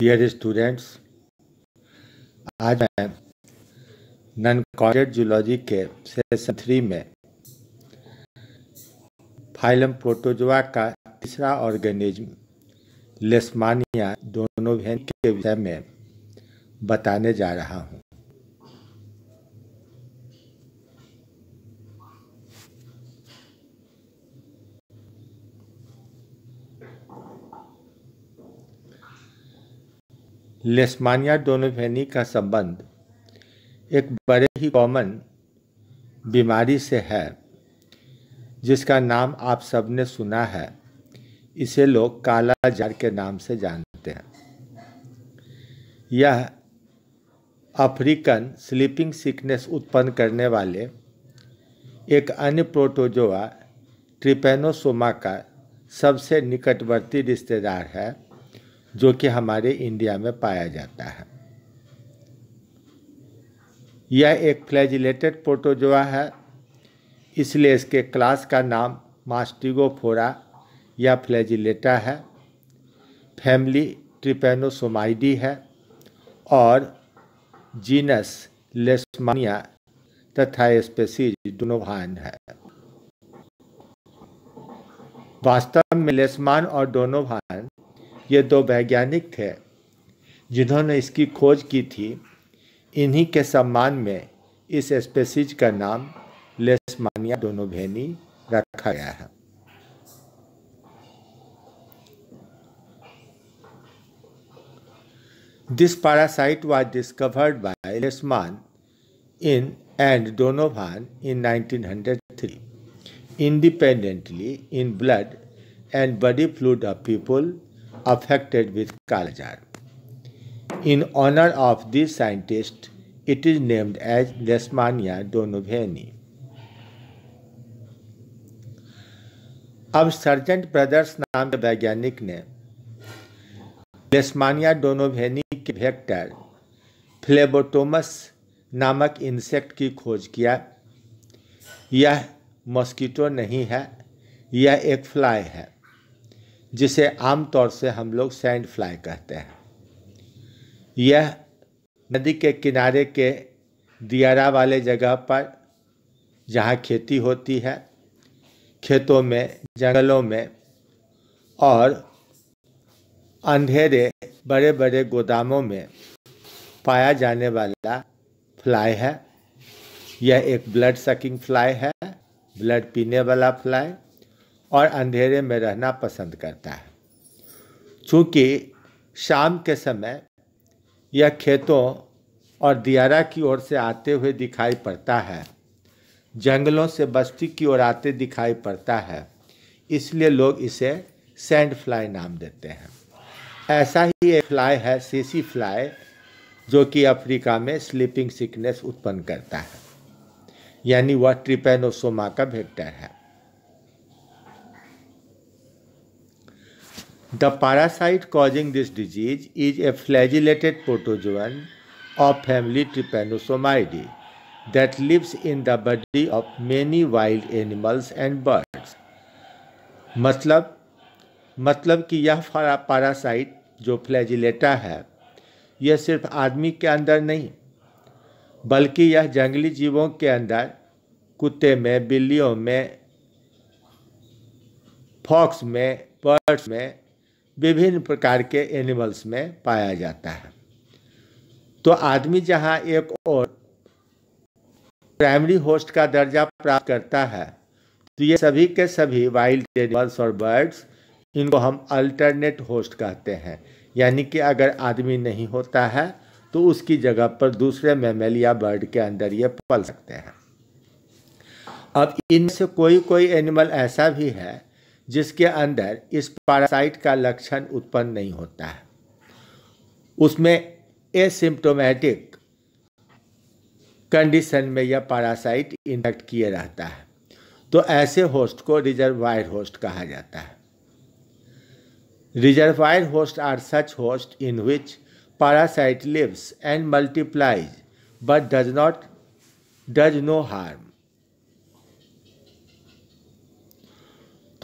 Dear students आज मैं non chordate zoology के सेशन थ्री में फाइलम प्रोटोजोआ का तीसरा ऑर्गेनिज्म लेस्मानिया दोनों डोनोवेन के विषय में बताने जा रहा हूँ लेस्मानिया डोनोफेनी का संबंध एक बड़े ही कॉमन बीमारी से है जिसका नाम आप सबने सुना है इसे लोग काला जार के नाम से जानते हैं यह अफ्रीकन स्लीपिंग सिकनेस उत्पन्न करने वाले एक अन्य प्रोटोजोआ ट्रिपेनोसोमा का सबसे निकटवर्ती रिश्तेदार है जो कि हमारे इंडिया में पाया जाता है यह एक फ्लैजिलेटेड प्रोटोजोआ है इसलिए इसके क्लास का नाम मास्टिगोफोरा या फ्लैजिलेटा है फैमिली ट्रिपेनोसोमाइडी है और जीनस लेस्मानिया तथा स्पेसीज डोनोवान है वास्तव में लेस्मान और डोनोवान ये दो वैज्ञानिक थे जिन्होंने इसकी खोज की थी इन्हीं के सम्मान में इस स्पेसीज का नाम लेसमानिया दोनों भेनी रखा गया है this parasite was discovered by Leishman in and Donovan in 1903 independently in blood and body fluid of people affected with Kalajar. In honor of this scientist, it is named as Leishmania donoveni. अब Sergent brothers नाम के वैज्ञानिक ने लेस्मानिया डोनोवेनी के vector Phlebotomus नामक insect की खोज किया यह मॉस्किटो नहीं है यह एक फ्लाई है जिसे आमतौर से हम लोग सैंड फ्लाई कहते हैं यह नदी के किनारे के दियारा वाले जगह पर जहाँ खेती होती है खेतों में जंगलों में और अंधेरे बड़े बड़े गोदामों में पाया जाने वाला फ्लाई है यह एक ब्लड सकिंग फ्लाई है ब्लड पीने वाला फ्लाई और अंधेरे में रहना पसंद करता है चूँकि शाम के समय यह खेतों और दियारा की ओर से आते हुए दिखाई पड़ता है जंगलों से बस्ती की ओर आते दिखाई पड़ता है इसलिए लोग इसे सैंड फ्लाई नाम देते हैं ऐसा ही एक फ्लाई है सीसी फ्लाई जो कि अफ्रीका में स्लीपिंग सिकनेस उत्पन्न करता है यानी वह ट्रिपेनोसोमा का वेक्टर है The parasite causing this disease is a flagellated protozoan of family Trypanosomidae that lives in the body of many wild animals and birds. मतलब मतलब कि यह पारासाइट जो फ्लैजिलेटा है यह सिर्फ आदमी के अंदर नहीं बल्कि यह जंगली जीवों के अंदर कुत्ते में बिल्लियों में फॉक्स में बर्ड्स में विभिन्न प्रकार के एनिमल्स में पाया जाता है तो आदमी जहाँ एक और प्राइमरी होस्ट का दर्जा प्राप्त करता है तो ये सभी के सभी वाइल्ड एनिमल्स और बर्ड्स इनको हम अल्टरनेट होस्ट कहते हैं यानी कि अगर आदमी नहीं होता है तो उसकी जगह पर दूसरे मेमल या बर्ड के अंदर ये पल सकते हैं अब इनसे कोई कोई एनिमल ऐसा भी है जिसके अंदर इस पैरासाइट का लक्षण उत्पन्न नहीं होता है उसमें एसिम्टोमेटिक कंडीशन में यह पैरासाइट इंडक्ट किए रहता है तो ऐसे होस्ट को रिजर्वायर होस्ट कहा जाता है reservoir host are such host in which parasite lives and multiplies but does not does no harm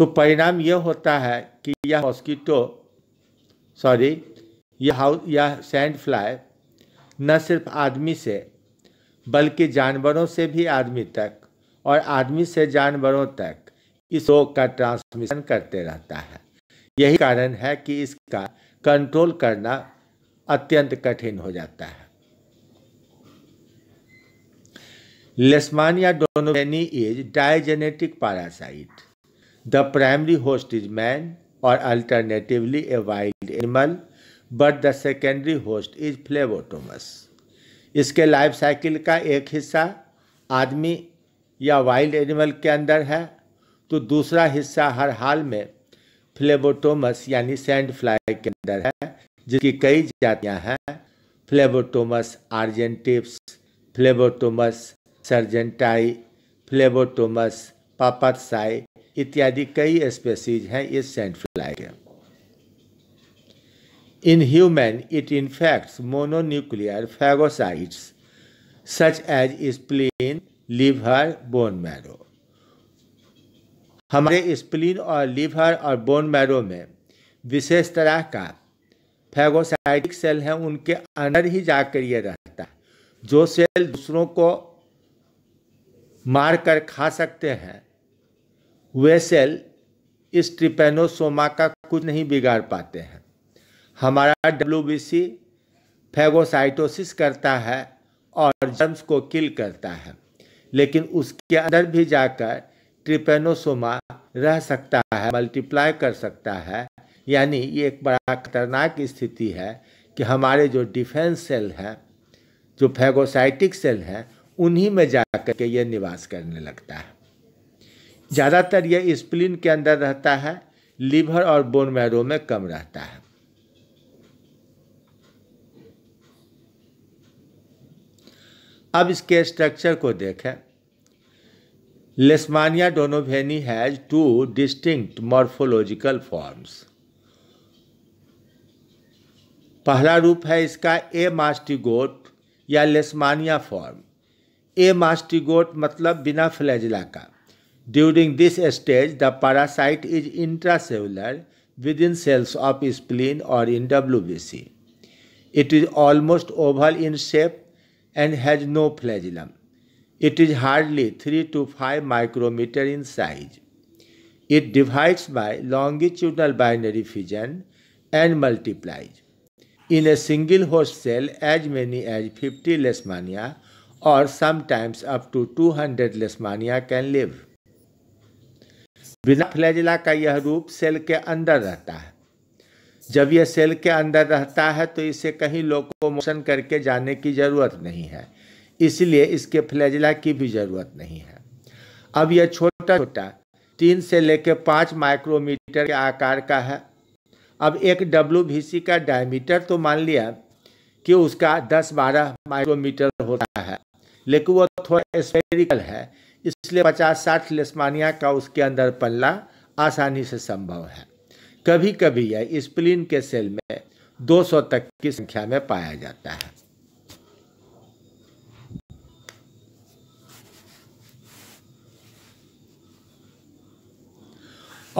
तो परिणाम यह होता है कि यह मॉस्किटो सॉरी यह हाउ यह सैंड फ्लाई न सिर्फ आदमी से बल्कि जानवरों से भी आदमी तक और आदमी से जानवरों तक इस रोग का ट्रांसमिशन करते रहता है यही कारण है कि इसका कंट्रोल करना अत्यंत कठिन हो जाता है Leishmania donovani is digenetic parasite The primary host is man or alternatively a wild animal, but the secondary host is flavotomus. इसके लाइफ साइकिल का एक हिस्सा आदमी या वाइल्ड एनिमल के अंदर है तो दूसरा हिस्सा हर हाल में फ्लेबोटोमस यानी सैंड फ्लाई के अंदर है जिसकी कई जातियां हैं Phlebotomus argentipes Phlebotomus sergenti Phlebotomus papatasi इत्यादि कई स्पेसीज हैं इस सेंट फ्लाई के in human it infects mononuclear phagocytes such as spleen liver bone marrow हमारे स्प्लीन और लीवर और बोन मैरो में विशेष तरह का फैगोसाइटिक सेल है उनके अंदर ही जाकर ये रहता है जो सेल दूसरों को मारकर खा सकते हैं वेसेल इस ट्रिपेनोसोमा का कुछ नहीं बिगाड़ पाते हैं हमारा डब्ल्यू फैगोसाइटोसिस करता है और जम्स को किल करता है लेकिन उसके अंदर भी जाकर ट्रिपेनोसोमा रह सकता है मल्टीप्लाई कर सकता है यानी ये एक बड़ा खतरनाक स्थिति है कि हमारे जो डिफेंस सेल हैं जो फेगोसाइटिक सेल हैं उन्हीं में जा के ये निवास करने लगता है ज़्यादातर यह स्प्लिन के अंदर रहता है लीवर और बोन मैरो में कम रहता है अब इसके स्ट्रक्चर को देखें Leishmania donovani has two distinct morphological forms पहला रूप है इसका ए मास्टिगोट या लेस्मानिया फॉर्म ए मास्टिगोट मतलब बिना फ्लैजिला का During this stage, the parasite is intracellular within cells of spleen or in WBC. It is almost oval in shape and has no flagellum. It is hardly 3 to 5 micrometer in size. It divides by longitudinal binary fission and multiplies. In a single host cell, as many as 50 Leishmania or sometimes up to 200 Leishmania can live. बिना flagella का यह रूप cell के अंदर रहता है जब यह सेल के अंदर रहता है तो इसे कहीं मोशन करके जाने की ज़रूरत नहीं है इसलिए इसके फ्लैजिला की भी ज़रूरत नहीं है अब यह छोटा छोटा तीन से लेकर पाँच माइक्रोमीटर के आकार का है अब एक डब्ल्यू का डायमीटर तो मान लिया कि उसका 10-12 माइक्रोमीटर होता है लेकिन वो थोड़ा स्पेरिकल है इसलिए पचास साठ लेस्मानिया का उसके अंदर पलना आसानी से संभव है कभी कभी यह स्प्लिन के सेल में 200 तक की संख्या में पाया जाता है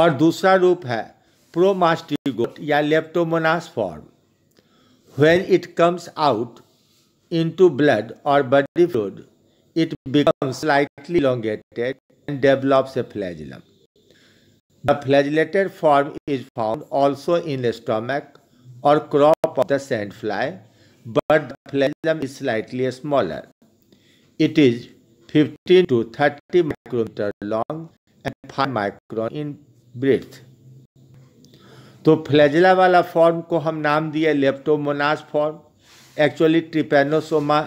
और दूसरा रूप है प्रोमास्टिगोट या Leptomonas form it comes out out into blood और body fluid it becomes slightly elongated and develops a flagellum. The flagellated form is found also in the stomach or crop of the sandfly, but the flagellum is slightly smaller. It is 15 to 30 micrometer long and 5 micron in breadth. तो flagella वाला form को हम नाम दिया Leptomonas form actually Trypanosoma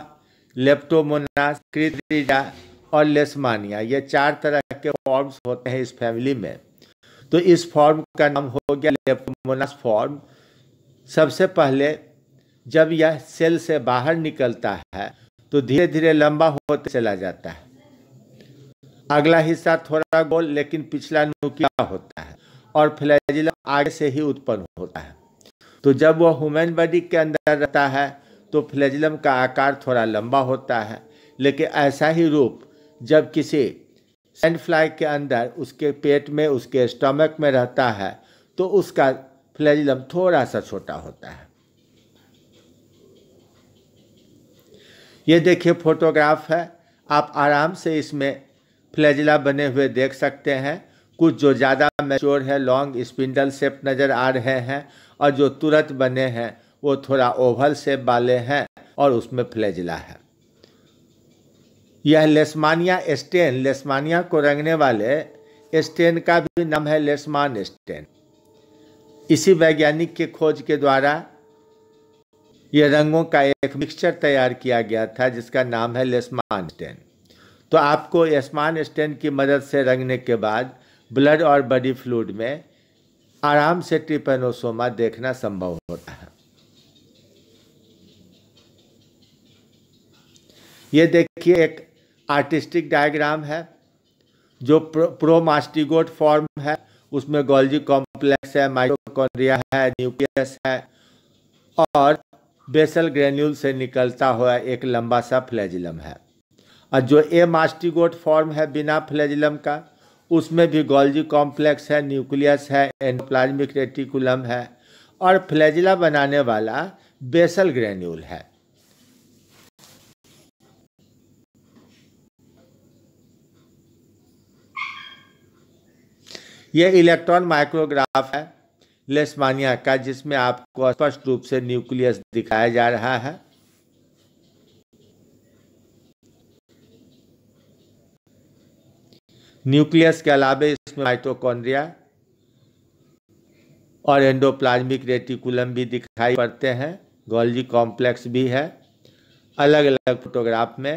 Leptomonas Crithidia और Leishmania ये चार तरह के फॉर्म्स होते हैं इस फैमिली में तो इस फॉर्म का नाम हो गया लेप्टोमोनास फॉर्म सबसे पहले जब यह सेल से बाहर निकलता है तो धीरे धीरे लंबा होते चला जाता है अगला हिस्सा थोड़ा गोल लेकिन पिछला नुकीला होता है और फ्लैजिला आगे से ही उत्पन्न होता है तो जब वह ह्यूमन बॉडी के अंदर रहता है तो फ्लैजलम का आकार थोड़ा लंबा होता है लेकिन ऐसा ही रूप जब किसी सेंड फ्लाई के अंदर उसके पेट में उसके स्टमक में रहता है तो उसका फ्लैजलम थोड़ा सा छोटा होता है ये देखिए फोटोग्राफ है आप आराम से इसमें फ्लैजला बने हुए देख सकते हैं कुछ जो ज़्यादा मैच्योर है लॉन्ग स्पिंडल सेप नज़र आ रहे हैं और जो तुरंत बने हैं वो थोड़ा ओवल शेप वाले हैं और उसमें फ्लेजिला है यह लेस्मानिया स्टेन लेस्मानिया को रंगने वाले स्टेन का भी नाम है लेस्मान स्टेन इसी वैज्ञानिक के खोज के द्वारा यह रंगों का एक मिक्सचर तैयार किया गया था जिसका नाम है लेस्मान स्टेन तो आपको लेस्मान स्टेन की मदद से रंगने के बाद ब्लड और बॉडी फ्लूड में आराम से ट्रिपेनोसोमा देखना संभव होता है ये देखिए एक आर्टिस्टिक डायग्राम है जो प्रो, प्रो मास्टिगोट फॉर्म है उसमें गोल्जी कॉम्प्लेक्स है माइक्रोकोन्ड्रिया है न्यूक्लियस है और बेसल ग्रेन्यूल से निकलता हुआ एक लंबा सा फ्लैजिलम है और जो ए मास्टिगोट फॉर्म है बिना फ्लैजिलम का उसमें भी गोल्जी कॉम्प्लेक्स है न्यूक्लियस है एंडोप्लाज्मिक रेटिकुलम है और फ्लैजिला बनाने वाला बेसल ग्रेन्यूल है यह इलेक्ट्रॉन माइक्रोग्राफ है लेस्मानिया का जिसमें आपको स्पष्ट रूप से न्यूक्लियस दिखाया जा रहा है न्यूक्लियस के अलावे इसमें माइटोकॉन्ड्रिया और एंडोप्लाज्मिक रेटिकुलम भी दिखाई पड़ते हैं गोल्जी कॉम्प्लेक्स भी है अलग अलग फोटोग्राफ में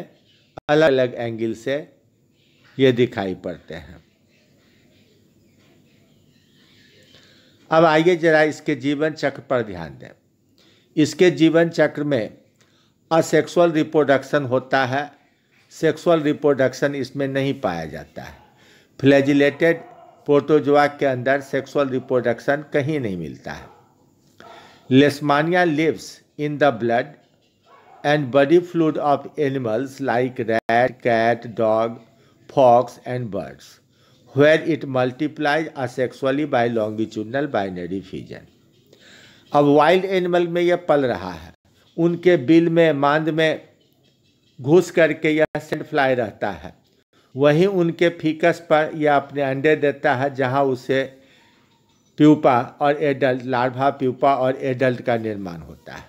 अलग अलग एंगल से ये दिखाई पड़ते हैं अब आइए जरा इसके जीवन चक्र पर ध्यान दें इसके जीवन चक्र में असेक्सुअल रिप्रोडक्शन होता है सेक्सुअल रिप्रोडक्शन इसमें नहीं पाया जाता है फ्लैजिलेटेड प्रोटोजोआ के अंदर सेक्सुअल रिप्रोडक्शन कहीं नहीं मिलता है Leishmania lives in the blood and body fluid of animals like rat cat dog fox and birds where it multiplies asexually by longitudinal binary fission. अब वाइल्ड एनिमल में यह पल रहा है उनके बिल में मांद में घुस करके यह सेंड फ्लाई रहता है वहीं उनके फीकस पर यह अपने अंडे देता है जहां उसे प्यूपा और एडल्ट लार्वा प्यूपा और एडल्ट का निर्माण होता है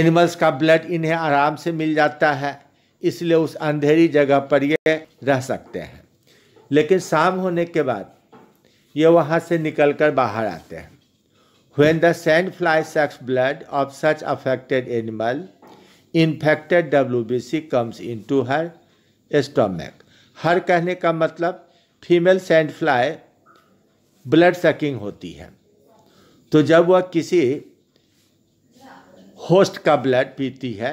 एनिमल्स का ब्लड इन्हें आराम से मिल जाता है इसलिए उस अंधेरी जगह पर ये रह सकते हैं लेकिन शाम होने के बाद ये वहाँ से निकलकर बाहर आते हैं when sand fly sucks blood of such affected animal infected W B C comes into her her कहने का मतलब female sand fly blood sucking होती है तो जब वह किसी होस्ट का ब्लड पीती है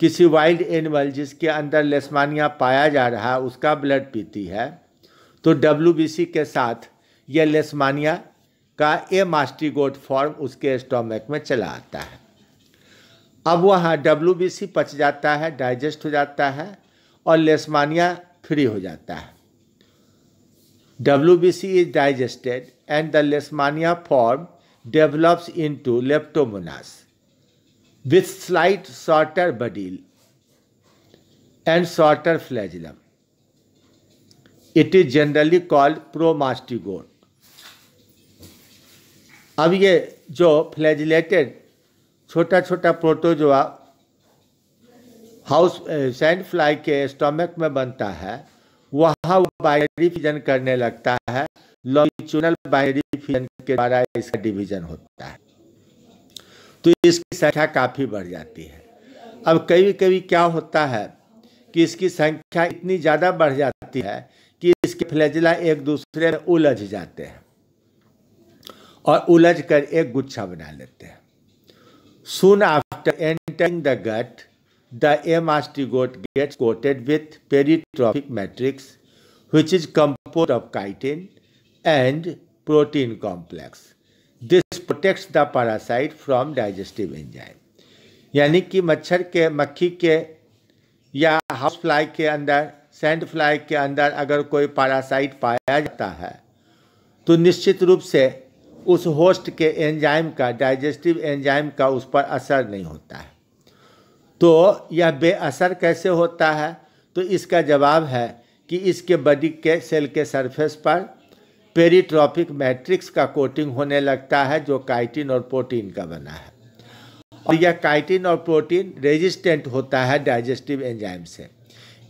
किसी वाइल्ड एनिमल जिसके अंदर लेस्मानिया पाया जा रहा है उसका ब्लड पीती है तो डब्ल्यू के साथ यह लेस्मानिया का ए मास्टिगोट फॉर्म उसके स्टोमक में चला आता है अब वहाँ डब्ल्यू पच जाता है डाइजेस्ट हो जाता है और लेस्मानिया फ्री हो जाता है W B C is digested and the Leishmania form develops into Leptomonas with slight shorter bodill and shorter flagellum. It is generally called promastigote ab ye jo flagellated छोटा छोटा protozoa हाउस सैंड फ्लाई के stomach में बनता है वहाँ binary fission करने लगता है लॉन्गिट्यूनल बाइनरी फिजन के द्वारा इसका डिवीजन होता है तो इसकी संख्या काफ़ी बढ़ जाती है अब कभी कभी क्या होता है कि इसकी संख्या इतनी ज़्यादा बढ़ जाती है कि इसके फ्लैजिला एक दूसरे में उलझ जाते हैं और उलझ कर एक गुच्छा बना लेते हैं soon after entering the gut the amastigote gets coated with peritrophic matrix which is compose of chitin and protein complex this protects the parasite from digestive enzyme यानी कि मच्छर के मक्खी के या हाउस फ्लाई के अंदर सैंड फ्लाई के अंदर अगर कोई पैरासाइट पाया जाता है तो निश्चित रूप से उस होस्ट के एंजाइम का डाइजेस्टिव एंजाइम का उस पर असर नहीं होता है तो यह बेअसर कैसे होता है तो इसका जवाब है कि इसके बॉडी के सेल के सरफेस पर पेरीट्रॉफिक मैट्रिक्स का कोटिंग होने लगता है जो काइटिन और प्रोटीन का बना है और यह काइटिन और प्रोटीन रेजिस्टेंट होता है डाइजेस्टिव एंजाइम से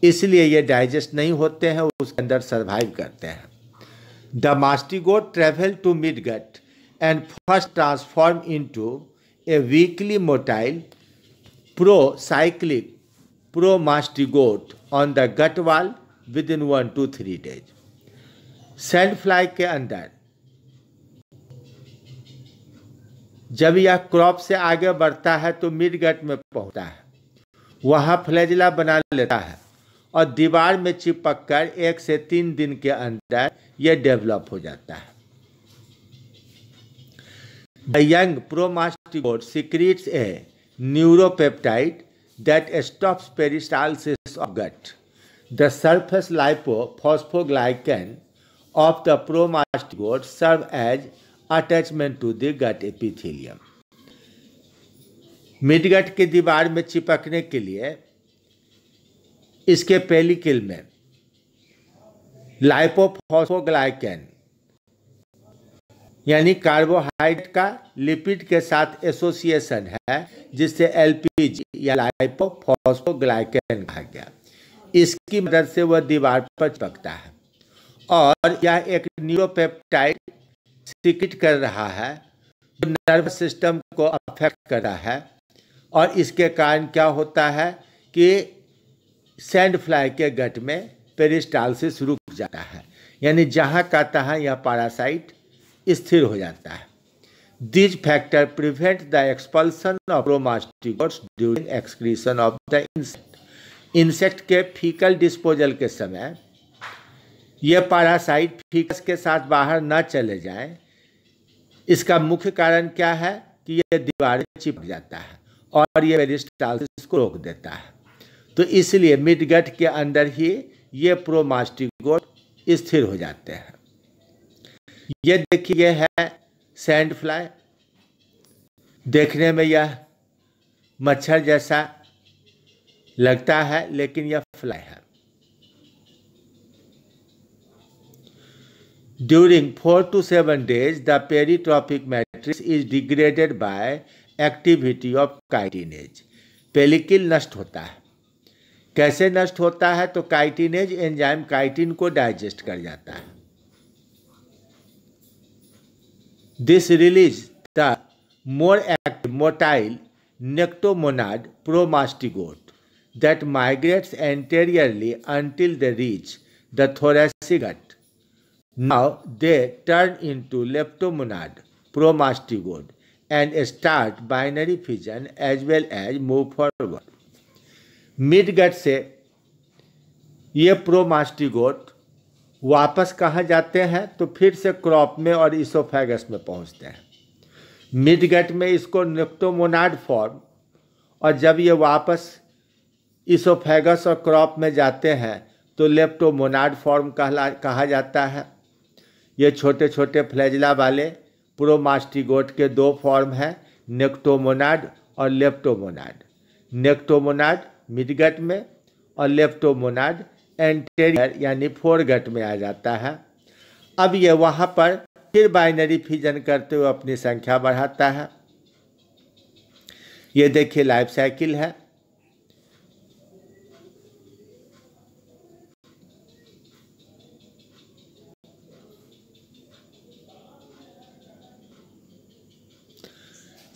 इसलिए ये डाइजेस्ट नहीं होते हैं उसके अंदर सर्वाइव करते हैं the amastigote travel to mid gut and first transform to a weakly motile procyclic promastigote on the gut wall within one two three days sand fly के अंदर जब यह क्रॉप से आगे बढ़ता है तो मिड गट में पहुंचता है वहां फ्लेजिला बना लेता है और दीवार में चिपक कर एक से तीन दिन के अंदर यह डेवलप हो जाता है the young promastigote secretes a neuropeptide that stops off gut the surface lipophosphoglycan of the promastigot serve as attachment to the gut epithelium midgut के दीवार में चिपकने के लिए इसके किल में लाइपोफॉस्फोग्लाइकेन यानी कार्बोहाइड्रेट का लिपिड के साथ एसोसिएशन है जिससे एलपीजी या लाइपोफॉस्फोग्लाइकेन कहा गया इसकी मदद से वह दीवार पर चिपकता है और यह एक न्यूरोपेप्टाइड सिक्रिट कर रहा है जो नर्व सिस्टम को अफेक्ट कर रहा है और इसके कारण क्या होता है कि सैंड फ्लाई के गट में पेरिस्टालसिस रुक जाता है यानी जहाँ का तहाँ यह पारासाइट स्थिर हो जाता है these factor prevent the expulsion of promastigods during excretion of the insect insect के फीकल डिस्पोजल के समय यह पारासाइट फीकस के साथ बाहर न चले जाए इसका मुख्य कारण क्या है कि यह दीवारें चिपक जाता है और यह पेरिस्टालसिस को रोक देता है तो इसलिए मिडगट के अंदर ही ये प्रोमास्टिगोट स्थिर हो जाते हैं ये देखिए यह है सैंड फ्लाई देखने में यह मच्छर जैसा लगता है लेकिन यह फ्लाई है During 4 to 7 days, the peritrophic matrix is degraded by activity of chitinase pellicle नष्ट होता है कैसे नष्ट होता है तो काइटिनेज एंजाइम काइटिन को डाइजेस्ट कर जाता है this release the more active motile nectomonad promastigote that migrates anteriorly until the reach the thoracic gut Now they turn into leptomonad, promastigode, and start binary fission as well as move forward. Midgut से ये प्रोमास्टिगोट वापस कहाँ जाते हैं तो फिर से crop में और इसोफेगस में पहुँचते हैं मिडगट में इसको नेप्टोमोनाड फॉर्म और जब ये वापस इसोफेगस और क्रॉप में जाते हैं तो लेप्टोमोनाड फॉर्म कहला कहा जाता है ये छोटे छोटे फ्लैजला वाले प्रोमास्टिगोट के दो फॉर्म हैं नेक्टोमोनाड और लेप्टोमोनाड नेक्टोमोनाड मिडगट में और लेप्टोमोनाड एंटेरियर यानी फोरगट में आ जाता है अब ये वहाँ पर फिर बाइनरी फिजन करते हुए अपनी संख्या बढ़ाता है ये देखिए लाइफ साइकिल है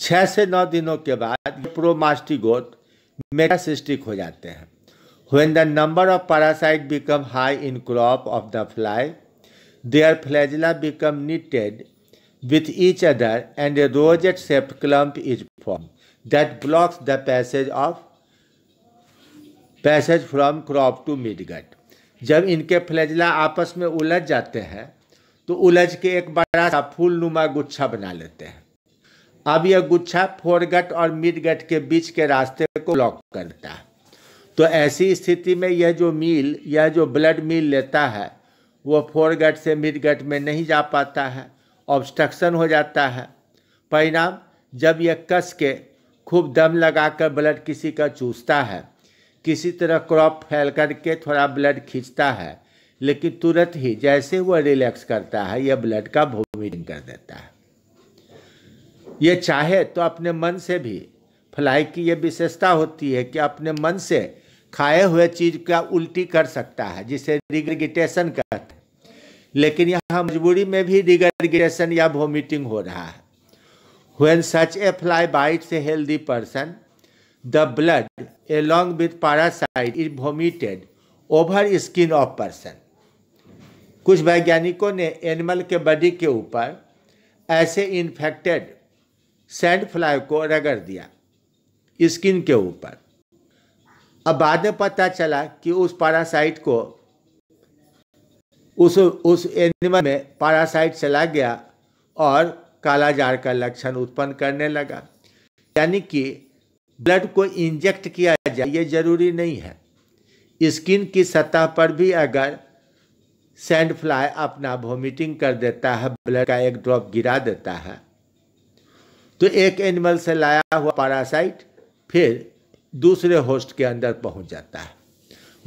छः से नौ दिनों के बाद प्रोमास्टिकोट मेटासिस्टिक हो जाते हैं when the number of parasite become high in crop of the fly they are flagella become knitted with each other and a rosette shaped clump is form that blocks the passage of passage from crop to midgut जब इनके flagella आपस में उलझ जाते हैं तो उलझ के एक बड़ा सा फूल नुमा गुच्छा बना लेते हैं अब यह गुच्छा फोरगट और मिडगट के बीच के रास्ते को ब्लॉक करता है तो ऐसी स्थिति में यह जो मील यह जो ब्लड मील लेता है वह फोरगट से मिडगट में नहीं जा पाता है ऑब्स्ट्रक्शन हो जाता है परिणाम जब यह कस के खूब दम लगाकर ब्लड किसी का चूसता है किसी तरह क्रॉप फैल करके थोड़ा ब्लड खींचता है लेकिन तुरंत ही जैसे वह रिलैक्स करता है यह ब्लड का वोमिटिंग कर देता है ये चाहे तो अपने मन से भी फ्लाई की यह विशेषता होती है कि अपने मन से खाए हुए चीज का उल्टी कर सकता है जिसे रिग्रिगिटेशन कहते हैं लेकिन यहाँ मजबूरी में भी रिग्रिगेशन या वोमिटिंग हो रहा है when such a fly bite a healthy person the blood along with parasite is vomited over skin of person कुछ वैज्ञानिकों ने एनिमल के बॉडी के ऊपर ऐसे इन्फेक्टेड सैंड फ्लाई को रगड़ दिया स्किन के ऊपर अब बाद में पता चला कि उस पैरासाइट को उस उस एनिमल में पैरासाइट चला गया और कालाजार का लक्षण उत्पन्न करने लगा यानी कि ब्लड को इंजेक्ट किया जाए ये जरूरी नहीं है स्किन की सतह पर भी अगर सैंड फ्लाई अपना वोमिटिंग कर देता है ब्लड का एक ड्रॉप गिरा देता है तो एक एनिमल से लाया हुआ पैरासाइट फिर दूसरे होस्ट के अंदर पहुंच जाता है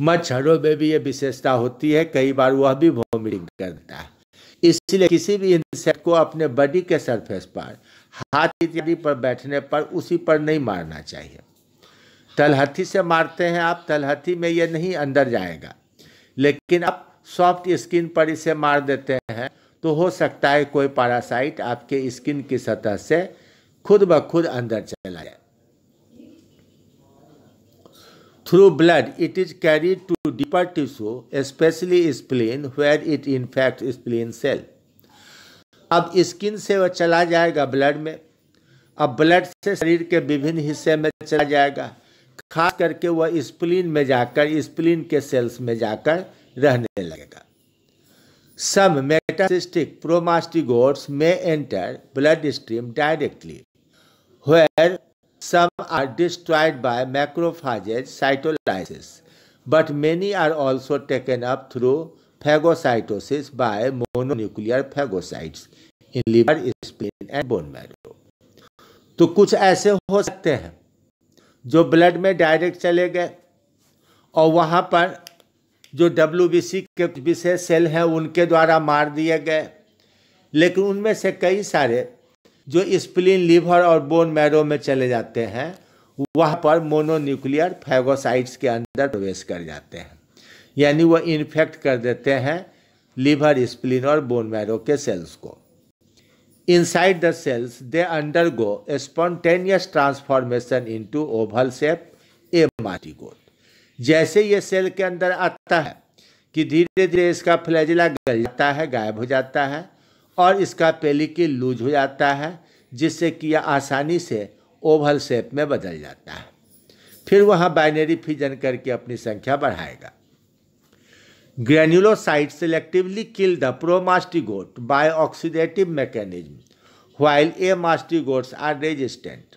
मच्छरों में भी ये विशेषता होती है कई बार वह भी वॉमिटिंग करता है इसलिए किसी भी इंसेक्ट को अपने बॉडी के सरफेस पर हाथ इत्यादि पर बैठने पर उसी पर नहीं मारना चाहिए तलहथी से मारते हैं आप तलहथी में ये नहीं अंदर जाएगा लेकिन आप सॉफ्ट स्किन पर इसे मार देते हैं तो हो सकता है कोई पैरासाइट आपके स्किन की सतह से खुद ब खुद अंदर चला जाए blood it is is to to tissue tissue, especially spleen, where it infects spleen cell अब स्किन से वह चला जाएगा ब्लड में अब ब्लड से शरीर के विभिन्न हिस्से में चला जाएगा खास करके वह स्प्लिन में जाकर स्प्लिन के सेल्स में जाकर रहने लगेगा सम metacyclic promastigotes may enter blood stream directly where some are destroyed by macrophages cytolysis, but many are also taken up through phagocytosis by mononuclear phagocytes in liver, spleen and bone marrow. तो कुछ ऐसे हो सकते हैं जो blood में direct चले गए और वहाँ पर जो डब्ल्यू के विशेष सेल हैं उनके द्वारा मार दिए गए लेकिन उनमें से कई सारे जो स्प्लिन लीवर और बोन मैरो में चले जाते हैं वह पर मोनोन्यूक्लियर फैगोसाइट्स के अंदर प्रवेश कर जाते हैं यानी वह इन्फेक्ट कर देते हैं लीवर स्प्लिन और बोन मैरो के सेल्स को inside the cells they undergo spontaneous transformation into oval shape amastigote जैसे ये सेल के अंदर आता है कि धीरे धीरे इसका फ्लैजिला गल जाता है गायब हो जाता है और इसका पेलिकिल लूज हो जाता है जिससे कि यह आसानी से ओवल शेप में बदल जाता है फिर वह बाइनरी फिजन करके अपनी संख्या बढ़ाएगा granulocyte selectively kill the promastigote by oxidative mechanism while amastigotes are resistant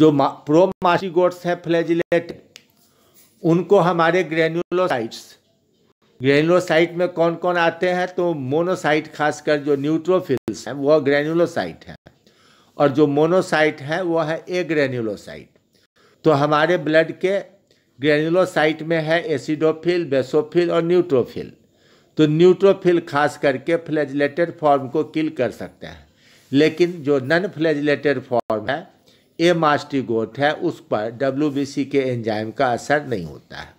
जो प्रो मास्टिगोट्स है फ्लेजिलेट उनको हमारे ग्रेन्यूलोसाइट्स ग्रेनुलोसाइट में कौन कौन आते हैं तो मोनोसाइट खासकर जो न्यूट्रोफिल्स हैं वह ग्रेनुलोसाइट हैं और जो मोनोसाइट है वह है ए ग्रेनुलोसाइट तो हमारे ब्लड के ग्रेनुलोसाइट में है एसिडोफिल बेसोफिल और न्यूट्रोफिल तो न्यूट्रोफिल खास करके फ्लैजलेटेड फॉर्म को किल कर सकते हैं लेकिन जो नन फ्लैजलेटेड फॉर्म है ए मास्टिगोट है उस पर डब्ल्यू के एंजाइम का असर नहीं होता है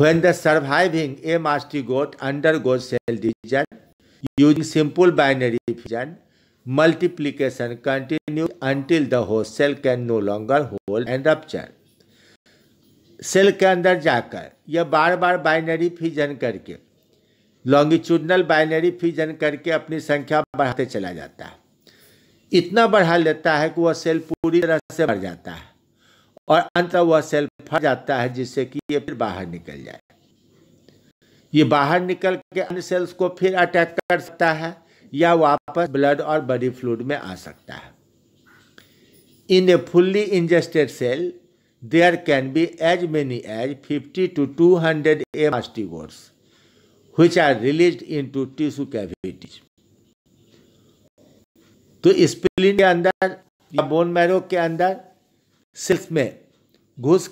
When the surviving goat undergoes cell division using simple binary fission, multiplication continues until the host cell can no longer hold and rupture. Cell के अंदर जाकर या बार बार बाइनरी फिजन करके लॉन्गिट्यूडनल बाइनरी फिजन करके अपनी संख्या बढ़ाते चला जाता है इतना बढ़ा लेता है कि वह सेल पूरी तरह से बढ़ जाता है और अंत वह सेल फट जाता है जिससे कि ये फिर बाहर निकल जाए ये बाहर निकल के अन्य सेल्स को फिर अटैक कर सकता है या वापस ब्लड और बॉडी फ्लूड में आ सकता है in a fully ingested cell there can be as many as 50 to 200 hundred amastigotes are release into tissue cavities तो स्प्लिन के अंदर या बोन मैरो के अंदर सेल्स में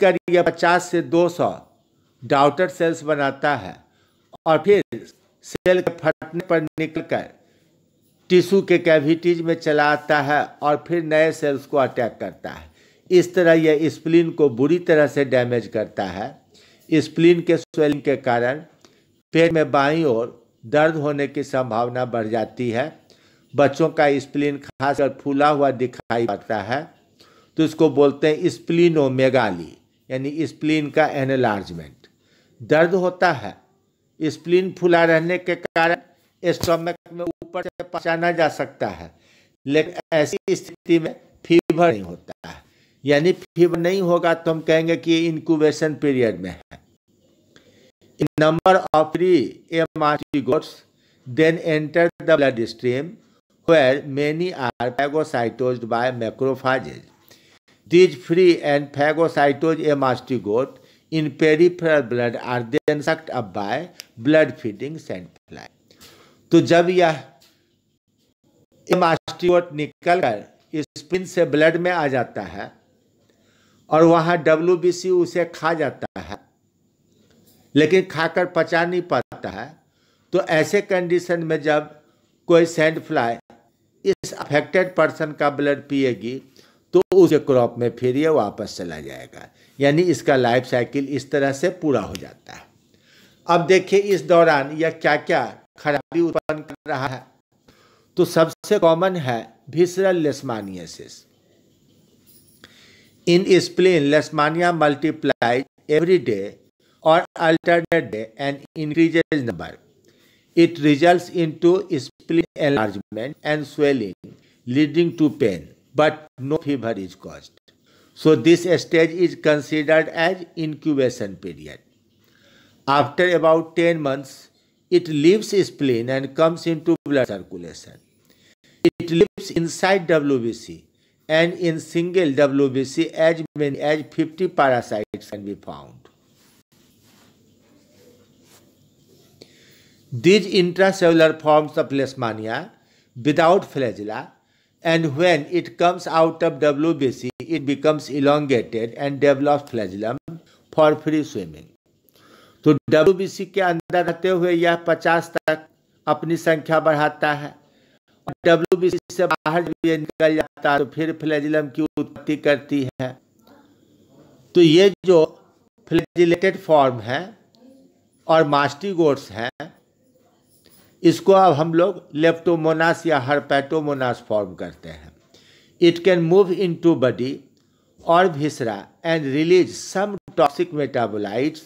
कर यह पचास से दो सौ डाउटर सेल्स बनाता है और फिर सेल के फटने पर निकलकर टिश्यू के कैविटीज में चला आता है और फिर नए सेल्स को अटैक करता है इस तरह यह स्प्लिन को बुरी तरह से डैमेज करता है स्प्लिन के स्वेलिंग के कारण पेट में बाईं ओर दर्द होने की संभावना बढ़ जाती है बच्चों का स्प्लिन खासकर फूला हुआ दिखाई पड़ता है तो इसको बोलते हैं स्प्लिनोमेगाली यानी स्प्लिन का एनलार्जमेंट दर्द होता है स्प्लिन फुला रहने के कारण स्टोमक में ऊपर से पहचाना जा सकता है लेकिन ऐसी स्थिति में फीवर नहीं होता है यानी फीवर नहीं होगा तो हम कहेंगे कि ये इनक्यूबेशन पीरियड में है number of three amastigotes then enter the blood stream where many are phagocytosed by macrophages these These free and phagocytosed mastigote in peripheral blood are then sucked by blood feeding sand fly तो जब यह मास्टिगोट निकल कर spin से blood में आ जाता है और वहाँ डब्ल्यू उसे खा जाता है लेकिन खाकर पचा नहीं पाता है तो ऐसे कंडीशन में जब कोई सेंट फ्लाई इस अफेक्टेड पर्सन का ब्लड पिएगी उसे क्रॉप में फिर ये वापस चला जाएगा यानी इसका लाइफ साइकिल इस तरह से पूरा हो जाता है अब देखिए इस दौरान यह क्या क्या खराबी उत्पन्न कर रहा है तो सबसे कॉमन है visceral leishmaniasis in spleen Leishmania multiply every day और alternate day and increases number it result into spleen enlargement and swelling leading to pain but no fever is caused. So this stage is considered as incubation period. After about 10 months, it leaves spleen and comes into blood circulation. It lives inside WBC and in single WBC as many as 50 parasites can be found. These intracellular forms of Leishmania without flagella and when it comes out of WBC, it becomes elongated and develops flagellum for free swimming. तो WBC के अंदर रहते हुए यह 50 तक अपनी संख्या बढ़ाता है WBC से बाहर जब ये निकल जाता है तो फिर फ्लैजिलम की उत्पत्ति करती है तो ये जो फ्लैजिलेटेड फॉर्म है और मास्टिगोट्स हैं इसको अब हम लोग लेप्टोमोनास या हरपैटोमोनास फॉर्म करते हैं it can move into body और viscera and release some toxic metabolites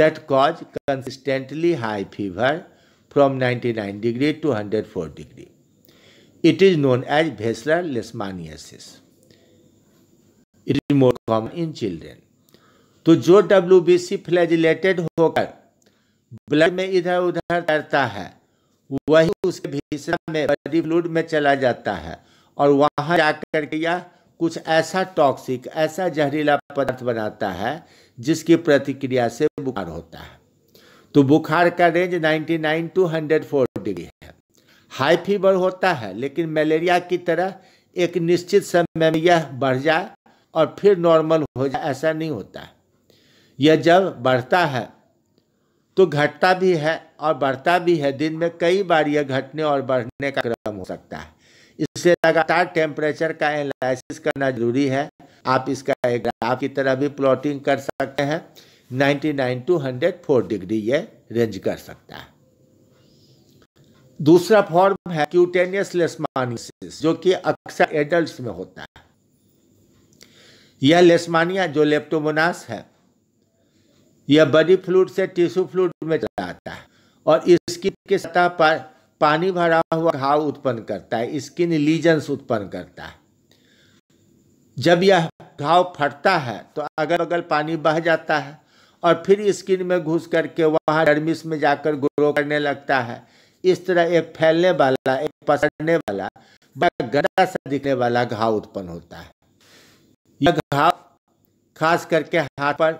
that cause consistently high fever from 99 degree to 104 degree it is known as visceral leishmaniasis it is more common in children तो जो W B C flagellated होकर blood में इधर उधर करता है वही उसके भीषण में बड़ी फ्लूड में चला जाता है और वहाँ जाकर के यह कुछ ऐसा टॉक्सिक ऐसा जहरीला पदार्थ बनाता है जिसकी प्रतिक्रिया से बुखार होता है तो बुखार का रेंज 99 टू 104 डिग्री है हाई फीवर होता है लेकिन मलेरिया की तरह एक निश्चित समय में यह बढ़ जाए और फिर नॉर्मल हो जाए ऐसा नहीं होता है यह जब बढ़ता है तो घटता भी है और बढ़ता भी है दिन में कई बार यह घटने और बढ़ने का क्रम हो सकता है इससे लगातार टेम्परेचर का एनालिसिस करना जरूरी है आप इसका एक ग्राफ की तरह भी प्लॉटिंग कर सकते हैं 99 टू 104 डिग्री ये रेंज कर सकता है दूसरा फॉर्म है क्यूटेनियस लेस्मानियासिस जो कि अक्सर एडल्ट में होता है यह लेस्मानिया जो लेप्टोमोनास है यह बडी फ्लूड से टिश्यू फ्लूड में चला आता है और स्किन के सतह पर पानी भरा हुआ घाव उत्पन्न करता है स्किन लीजन्स उत्पन्न करता है जब यह घाव फटता है तो अगल बगल पानी बह जाता है और फिर स्किन में घुस करके वहाँ डर्मिस में जाकर ग्रो करने लगता है इस तरह एक फैलने वाला एक पसरने वाला बड़ा गंदा सा दिखने वाला घाव उत्पन्न होता है यह घाव खास करके हाथ पर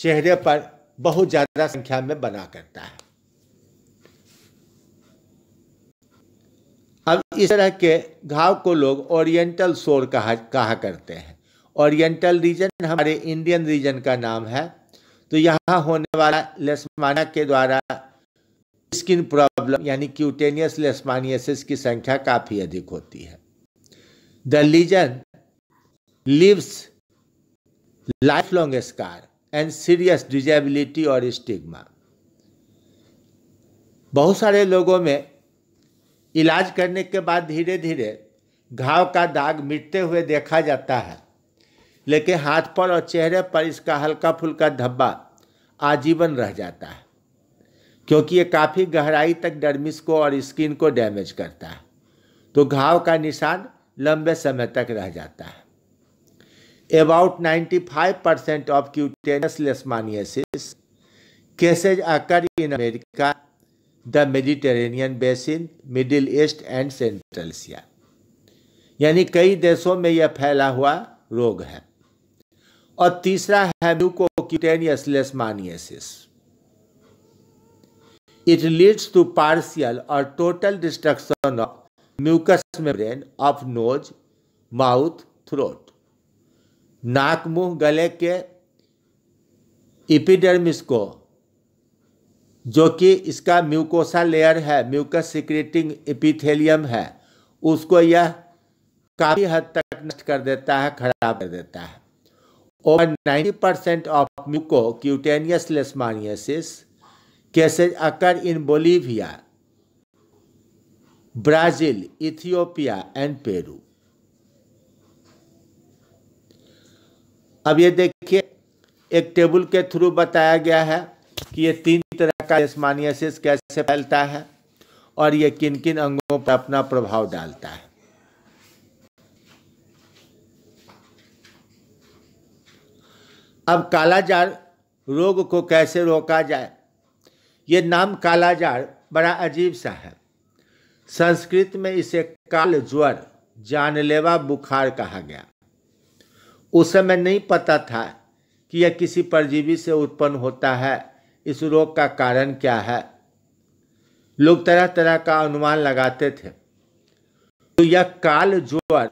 चेहरे पर बहुत ज़्यादा संख्या में बना करता है अब इस तरह के घाव को लोग ओरिएंटल सोर कहा कहा करते हैं ओरिएंटल रीजन हमारे इंडियन रीजन का नाम है तो यहाँ होने वाला लेस्माना के द्वारा स्किन प्रॉब्लम यानी क्यूटेनियस लेस्मानियसिस की संख्या काफ़ी अधिक होती है the lesion leaves life long scar and serious disability और स्टिग्मा बहुत सारे लोगों में इलाज करने के बाद धीरे धीरे घाव का दाग मिटते हुए देखा जाता है लेकिन हाथ पर और चेहरे पर इसका हल्का फुल्का धब्बा आजीवन रह जाता है क्योंकि ये काफ़ी गहराई तक डर्मिस को और स्किन को डैमेज करता है तो घाव का निशान लंबे समय तक रह जाता है About 95% of cutaneous leishmaniasis cases occur in America, the Mediterranean basin, Middle East and Central Asia. यानी कई देशों में यह फैला हुआ रोग है और तीसरा है mucocutaneous leishmaniasis it leads to partial और total destruction of mucus membrane of nose mouth throat नाक मुंह गले के इपिडर्मिस को जो कि इसका म्यूकोसा लेयर है म्यूकस सिक्रेटिंग एपिथेलियम है उसको यह काफ़ी हद तक नष्ट कर देता है खराब कर देता है over 90 percent of mucocutaneous leishmaniasis cases occur in Bolivia Brazil Ethiopia and Peru अब ये देखिए एक टेबल के थ्रू बताया गया है कि ये तीन तरह का एस्मानियासिस कैसे फैलता है और ये किन किन अंगों पर अपना प्रभाव डालता है अब कालाजार रोग को कैसे रोका जाए ये नाम कालाजार बड़ा अजीब सा है संस्कृत में इसे काल ज्वर जानलेवा बुखार कहा गया उस समय नहीं पता था कि यह किसी परजीवी से उत्पन्न होता है इस रोग का कारण क्या है लोग तरह तरह का अनुमान लगाते थे तो यह काल ज्वर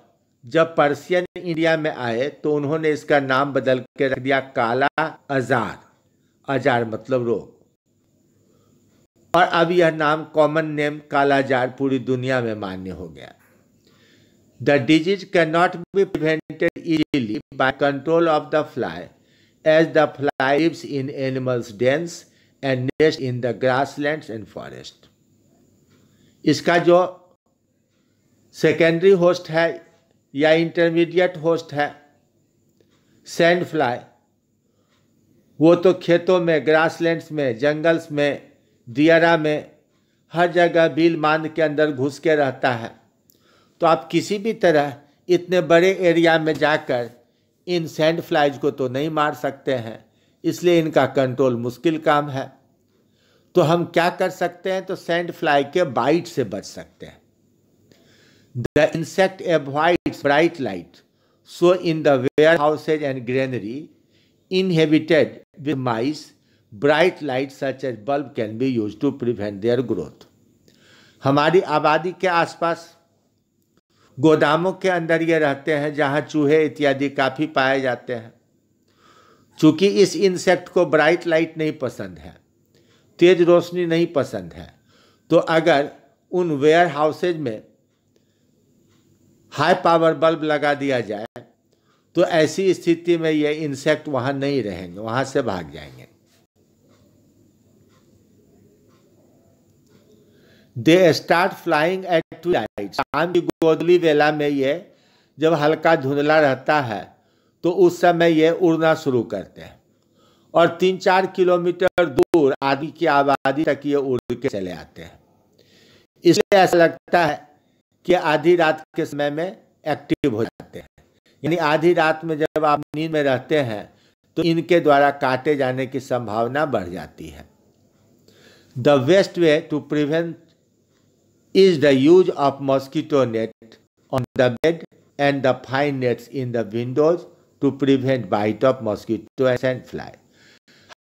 जब पर्सियन इंडिया में आए तो उन्होंने इसका नाम बदल के रख दिया काला अजार अजार मतलब रोग और अब यह नाम कॉमन नेम कालाजार पूरी दुनिया में मान्य हो गया The disease cannot be prevented easily by control of the fly, as the fly lives in animals' dens and nest in the grasslands and forest. इसका जो secondary host है या intermediate host है sand fly, वो तो खेतों में grasslands में jungles में दियरा में हर जगह बील मांद के अंदर घुस के रहता है तो आप किसी भी तरह इतने बड़े एरिया में जाकर इन सैंड फ्लाइज को तो नहीं मार सकते हैं इसलिए इनका कंट्रोल मुश्किल काम है तो हम क्या कर सकते हैं तो सैंड फ्लाई के बाइट से बच सकते हैं the insect avoid bright light so in the warehouses and granary inhabited with mice bright light such as bulb can be use to prevent their growth हमारी आबादी के आसपास गोदामों के अंदर ये रहते हैं जहाँ चूहे इत्यादि काफ़ी पाए जाते हैं चूँकि इस इंसेक्ट को ब्राइट लाइट नहीं पसंद है तेज रोशनी नहीं पसंद है तो अगर उन वेयर हाउसेज में हाई पावर बल्ब लगा दिया जाए तो ऐसी स्थिति में ये इंसेक्ट वहाँ नहीं रहेंगे वहाँ से भाग जाएंगे they start flying at to light चांद की गोदली वेला में ये जब हल्का धुंधला रहता है तो उस समय ये उड़ना शुरू करते हैं और तीन चार किलोमीटर दूर आदमी की आबादी तक ये उड़ के चले आते हैं इसलिए ऐसा लगता है कि आधी रात के समय में एक्टिव हो जाते हैं यानी आधी रात में जब आप नींद में रहते हैं तो इनके द्वारा काटे जाने की संभावना बढ़ जाती है the best way to prevent is the use of mosquito net on the bed and the fine nets in the windows to prevent bite of mosquito and fly.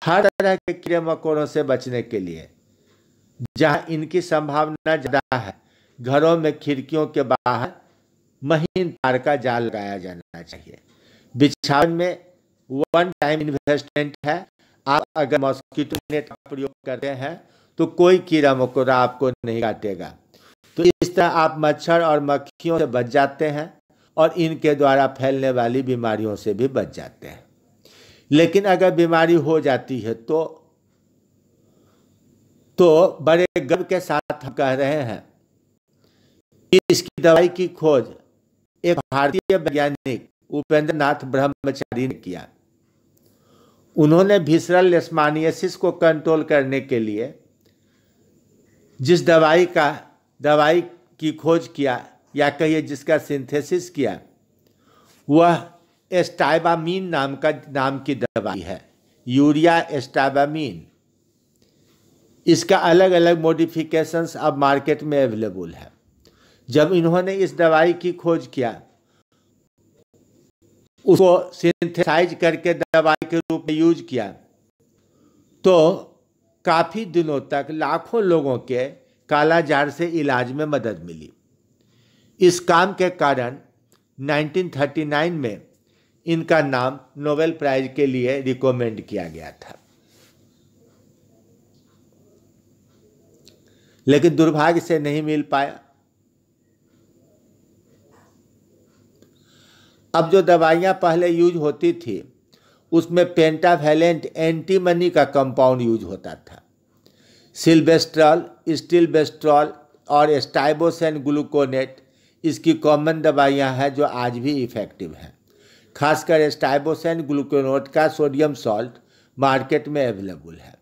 हर तरह के कीड़े मकोड़ों से बचने के लिए जहां इनकी संभावना ज्यादा है घरों में खिड़कियों के बाहर महीन तार का जाल लगाया जाना चाहिए बिछावन में वन टाइम इन्वेस्टमेंट है आप अगर मॉस्किटो नेट का प्रयोग करते हैं तो कोई कीड़ा मकोड़ा आपको नहीं काटेगा तो इस तरह आप मच्छर और मक्खियों से बच जाते हैं और इनके द्वारा फैलने वाली बीमारियों से भी बच जाते हैं लेकिन अगर बीमारी हो जाती है तो तो बड़े गर्व के साथ हम कह रहे हैं कि इसकी दवाई की खोज एक भारतीय वैज्ञानिक उपेंद्र नाथ ब्रह्मचारी ने किया उन्होंने भिसरल लेस्मानियसिस को कंट्रोल करने के लिए जिस दवाई का दवाई की खोज किया या कहिए जिसका सिंथेसिस किया वह एस्टाइबामीन नाम का नाम की दवाई है यूरिया एस्टाइबामीन इसका अलग अलग मॉडिफिकेशंस अब मार्केट में अवेलेबल है जब इन्होंने इस दवाई की खोज किया उसको सिंथेसाइज करके दवाई के रूप में यूज किया तो काफ़ी दिनों तक लाखों लोगों के कालाजार से इलाज में मदद मिली इस काम के कारण 1939 में इनका नाम नोबेल प्राइज के लिए रिकमेंड किया गया था लेकिन दुर्भाग्य से नहीं मिल पाया अब जो दवाइयाँ पहले यूज होती थी उसमें पेंटावेलेंट एंटीमनी का कंपाउंड यूज होता था सिल्वेस्ट्रॉल बेस्ट्रॉल और स्टाइबोसेन ग्लूकोनेट इसकी कॉमन दवाइयाँ हैं जो आज भी इफ़ेक्टिव हैं खासकर स्टाइबोसेन ग्लूकोनेट का सोडियम सॉल्ट मार्केट में अवेलेबल है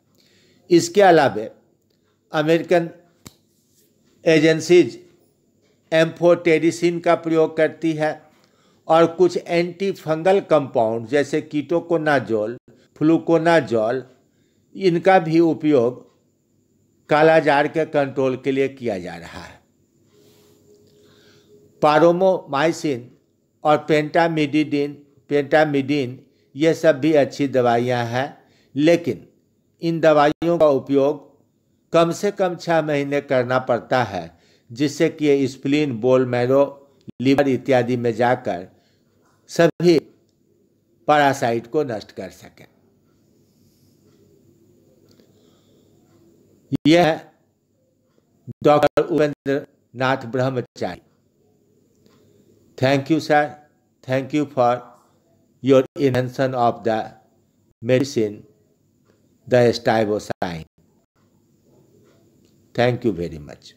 इसके अलावा अमेरिकन एजेंसीज एम्फोटेरिसिन का प्रयोग करती है और कुछ एंटी फंगल कंपाउंड जैसे कीटोकोनाजोल फ्लूकोनाजोल इनका भी उपयोग कालाजार के कंट्रोल के लिए किया जा रहा है पारोमोमाइसिन और पेंटामिडिडिन पेंटामिडिन ये सब भी अच्छी दवाइयां हैं लेकिन इन दवाइयों का उपयोग कम से कम छः महीने करना पड़ता है जिससे कि स्प्लिन बोल मैरो लीवर इत्यादि में जाकर सभी पैरासाइट को नष्ट कर सकें यह doctor Upendra Nath Brahmachari thank you sir thank you for your invention of the medicine the stibosine thank you very much